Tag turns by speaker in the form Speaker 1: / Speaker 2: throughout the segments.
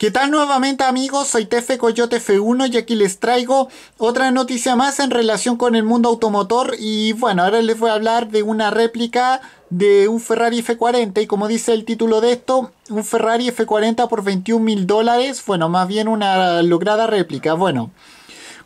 Speaker 1: ¿Qué tal nuevamente amigos? Soy Tefe Coyote F1 y aquí les traigo otra noticia más en relación con el mundo automotor y bueno, ahora les voy a hablar de una réplica de un Ferrari F40 y como dice el título de esto, un Ferrari F40 por 21 mil dólares, bueno, más bien una lograda réplica, bueno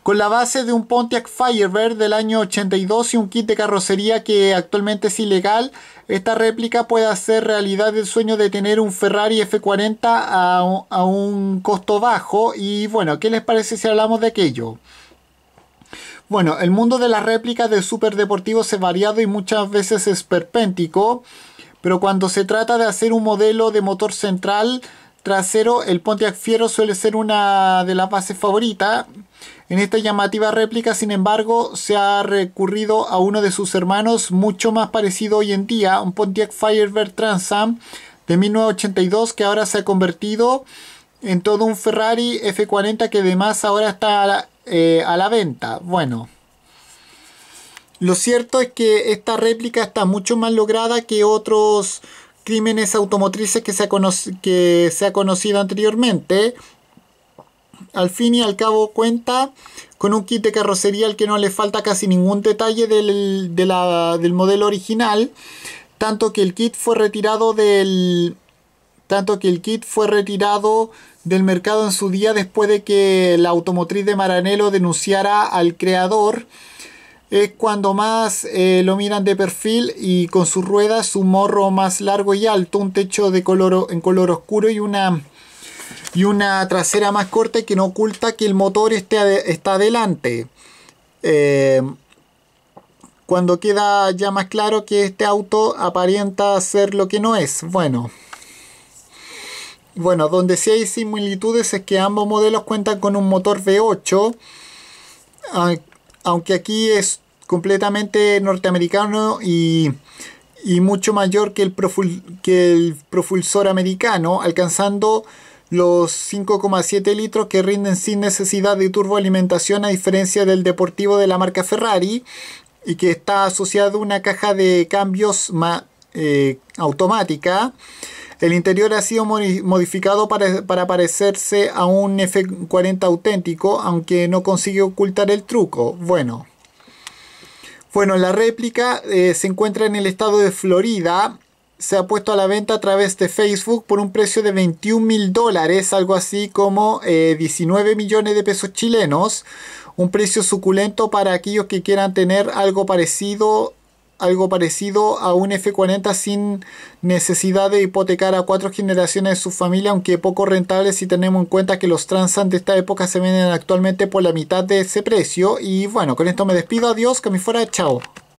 Speaker 1: con la base de un Pontiac Firebird del año 82 y un kit de carrocería que actualmente es ilegal. Esta réplica puede hacer realidad el sueño de tener un Ferrari F40 a, un, costo bajo. Y bueno, ¿qué les parece si hablamos de aquello? Bueno, el mundo de las réplicas de superdeportivos es variado y muchas veces es perpéntico, pero cuando se trata de hacer un modelo de motor central trasero, el Pontiac Fiero suele ser una de las bases favoritas. En esta llamativa réplica, sin embargo, se ha recurrido a uno de sus hermanos mucho más parecido hoy en día, un Pontiac Firebird Trans Am de 1982 que ahora se ha convertido en todo un Ferrari F40 que además ahora está eh, a la, venta. Bueno, lo cierto es que esta réplica está mucho más lograda que otros crímenes automotrices que se que se ha conocido anteriormente al fin y al cabo cuenta con un kit de carrocería al que no le falta casi ningún detalle del, del modelo original, tanto que el kit fue retirado del tanto que el kit fue retirado del mercado en su día después de que la automotriz de Maranello denunciara al creador. Es cuando más eh, lo miran de perfil y con sus ruedas, su morro más largo y alto, un techo de color, en color oscuro y una y una trasera más corta que no oculta que el motor esté está adelante. Eh, cuando queda ya más claro que este auto aparenta ser lo que no es. Bueno. Bueno, donde sí hay similitudes es que ambos modelos cuentan con un motor V8, aunque aquí es completamente norteamericano y, y mucho mayor que el, que el propulsor americano, alcanzando los 5,7 litros que rinden sin necesidad de turboalimentación a diferencia del deportivo de la marca Ferrari y que está asociado a una caja de cambios eh, automática. El interior ha sido modificado para, parecerse a un F40 auténtico, aunque no consigue ocultar el truco. Bueno, bueno la réplica eh, se encuentra en el estado de Florida se ha puesto a la venta a través de Facebook por un precio de 21 mil dólares, algo así como 19 eh, millones de pesos chilenos. Un precio suculento para aquellos que quieran tener algo parecido, algo parecido a un F40 sin necesidad de hipotecar a cuatro generaciones de su familia, aunque poco rentable si tenemos en cuenta que los Transant de esta época se venden actualmente por la mitad de ese precio. Y bueno, con esto me despido, adiós, que me fuera, chao.